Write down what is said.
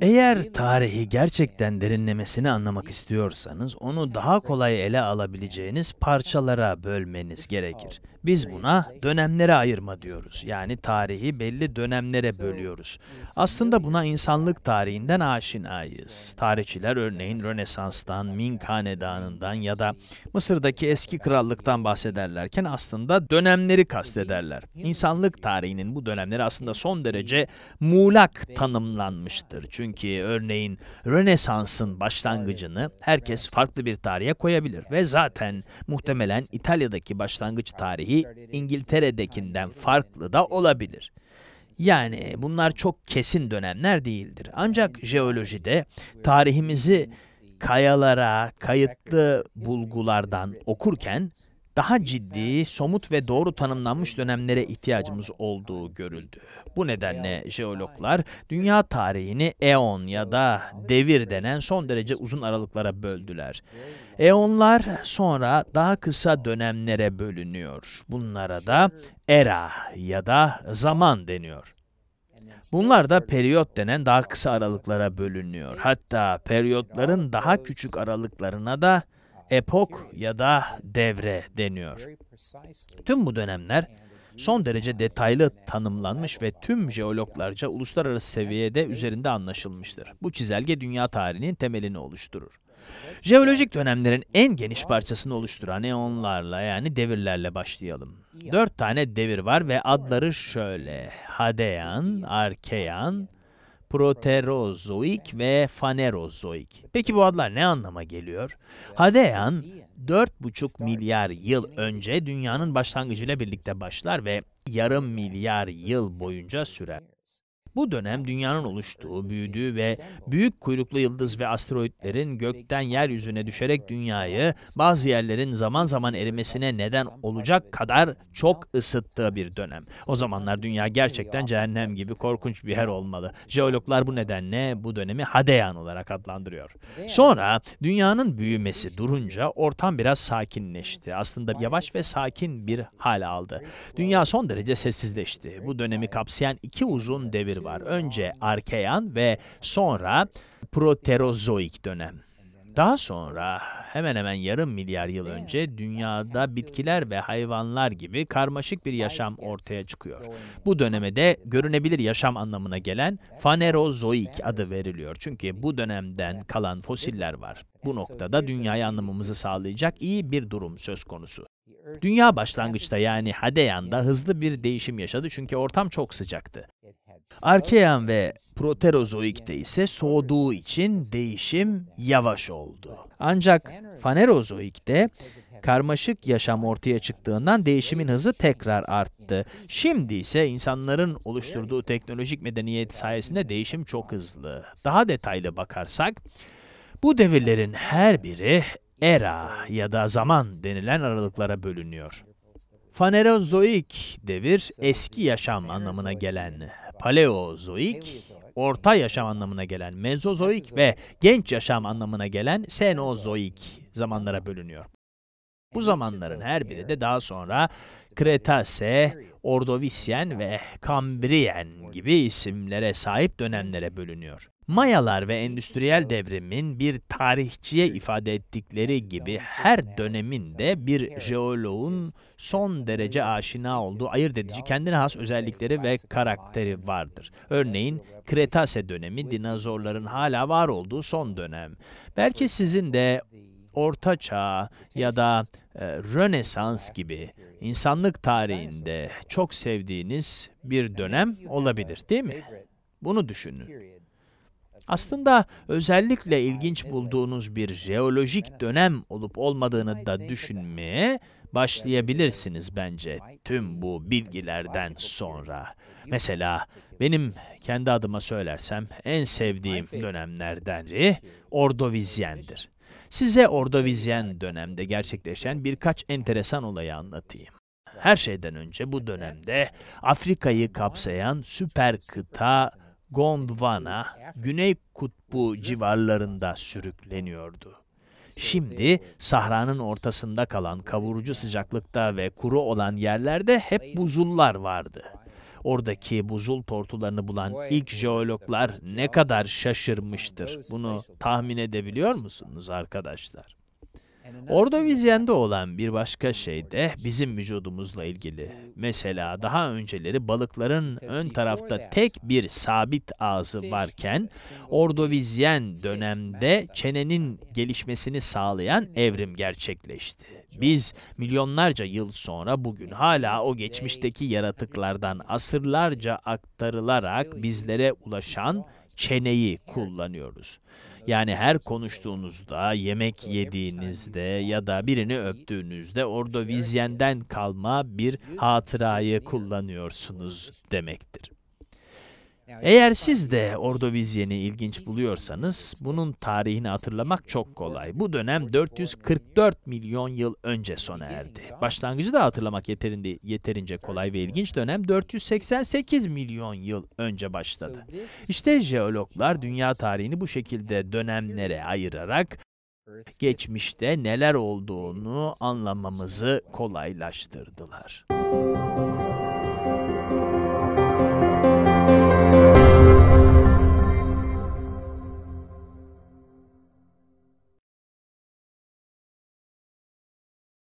Eğer tarihi gerçekten derinlemesini anlamak istiyorsanız onu daha kolay ele alabileceğiniz parçalara bölmeniz gerekir. Biz buna dönemlere ayırma diyoruz. Yani tarihi belli dönemlere bölüyoruz. Aslında buna insanlık tarihinden aşinayız. Tarihçiler örneğin Rönesans'tan, Ming Hanedanı'ndan ya da Mısır'daki eski krallıktan bahsederlerken aslında dönemleri kastederler. İnsanlık tarihinin bu dönemleri aslında son derece muğlak tanımlanmıştır yanlıştır. Çünkü örneğin Rönesans'ın başlangıcını herkes farklı bir tarihe koyabilir ve zaten muhtemelen İtalya'daki başlangıç tarihi İngiltere'dekinden farklı da olabilir. Yani bunlar çok kesin dönemler değildir. Ancak jeolojide tarihimizi kayalara, kayıtlı bulgulardan okurken daha ciddi, somut ve doğru tanımlanmış dönemlere ihtiyacımız olduğu görüldü. Bu nedenle jeologlar dünya tarihini eon ya da devir denen son derece uzun aralıklara böldüler. Eonlar sonra daha kısa dönemlere bölünüyor. Bunlara da era ya da zaman deniyor. Bunlar da periyot denen daha kısa aralıklara bölünüyor. Hatta periyotların daha küçük aralıklarına da epok ya da devre deniyor. Tüm bu dönemler son derece detaylı tanımlanmış ve tüm jeologlarca uluslararası seviyede üzerinde anlaşılmıştır. Bu çizelge dünya tarihinin temelini oluşturur. Jeolojik dönemlerin en geniş parçasını oluşturan eonlarla yani devirlerle başlayalım. Dört tane devir var ve adları şöyle. Hadeyan, Arkeyan, Proterozoik ve Fanerozoik. Peki bu adlar ne anlama geliyor? Hadean 4,5 milyar yıl önce dünyanın başlangıcıyla birlikte başlar ve yarım milyar yıl boyunca sürer. Bu dönem dünyanın oluştuğu, büyüdüğü ve büyük kuyruklu yıldız ve asteroitlerin gökten yeryüzüne düşerek dünyayı bazı yerlerin zaman zaman erimesine neden olacak kadar çok ısıttığı bir dönem. O zamanlar dünya gerçekten cehennem gibi korkunç bir yer olmalı. Jeologlar bu nedenle bu dönemi Hadeyan olarak adlandırıyor. Sonra dünyanın büyümesi durunca ortam biraz sakinleşti. Aslında yavaş ve sakin bir hal aldı. Dünya son derece sessizleşti. Bu dönemi kapsayan iki uzun devir var. Önce Arkeyan ve sonra Proterozoik dönem. Daha sonra hemen hemen yarım milyar yıl önce dünyada bitkiler ve hayvanlar gibi karmaşık bir yaşam ortaya çıkıyor. Bu döneme de görünebilir yaşam anlamına gelen Fanerozoik adı veriliyor. Çünkü bu dönemden kalan fosiller var. Bu noktada dünyayı anlamamızı sağlayacak iyi bir durum söz konusu. Dünya başlangıçta yani Hadeyan'da hızlı bir değişim yaşadı çünkü ortam çok sıcaktı. Arkean ve Proterozoik'te ise soğuduğu için değişim yavaş oldu. Ancak Fanerozoik'te karmaşık yaşam ortaya çıktığından değişimin hızı tekrar arttı. Şimdi ise insanların oluşturduğu teknolojik medeniyet sayesinde değişim çok hızlı. Daha detaylı bakarsak, bu devirlerin her biri era ya da zaman denilen aralıklara bölünüyor. Fanerozoik devir eski yaşam anlamına gelen Paleozoik, orta yaşam anlamına gelen Mezozoik ve genç yaşam anlamına gelen Senozoik zamanlara bölünüyor. Bu zamanların her biri de daha sonra Kretase, Ordovisyen ve Kambriyen gibi isimlere sahip dönemlere bölünüyor. Mayalar ve endüstriyel devrimin bir tarihçiye ifade ettikleri gibi her dönemin de bir jeoloğun son derece aşina olduğu ayırt edici kendine has özellikleri ve karakteri vardır. Örneğin Kretase dönemi dinozorların hala var olduğu son dönem. Belki sizin de Orta Çağ ya da e, Rönesans gibi insanlık tarihinde çok sevdiğiniz bir dönem olabilir değil mi? Bunu düşünün. Aslında özellikle ilginç bulduğunuz bir jeolojik dönem olup olmadığını da düşünmeye başlayabilirsiniz bence tüm bu bilgilerden sonra. Mesela benim kendi adıma söylersem en sevdiğim dönemlerden biri Ordovizyen'dir. Size Ordovizyen dönemde gerçekleşen birkaç enteresan olayı anlatayım. Her şeyden önce bu dönemde Afrika'yı kapsayan süper kıta Gondwana, Güney Kutbu civarlarında sürükleniyordu. Şimdi sahranın ortasında kalan kavurucu sıcaklıkta ve kuru olan yerlerde hep buzullar vardı. Oradaki buzul tortularını bulan ilk jeologlar ne kadar şaşırmıştır. Bunu tahmin edebiliyor musunuz arkadaşlar? Orada vizyende olan bir başka şey de bizim vücudumuzla ilgili. Mesela daha önceleri balıkların ön tarafta tek bir sabit ağzı varken ordovizyen dönemde çenenin gelişmesini sağlayan evrim gerçekleşti. Biz milyonlarca yıl sonra bugün hala o geçmişteki yaratıklardan asırlarca aktarılarak bizlere ulaşan çeneyi kullanıyoruz. Yani her konuştuğunuzda, yemek yediğinizde ya da birini öptüğünüzde orada vizyenden kalma bir hatırayı kullanıyorsunuz demektir. Eğer siz de Ordovizyeni ilginç buluyorsanız bunun tarihini hatırlamak çok kolay. Bu dönem 444 milyon yıl önce sona erdi. Başlangıcı da hatırlamak yeterinde, yeterince kolay ve ilginç dönem 488 milyon yıl önce başladı. İşte jeologlar dünya tarihini bu şekilde dönemlere ayırarak geçmişte neler olduğunu anlamamızı kolaylaştırdılar.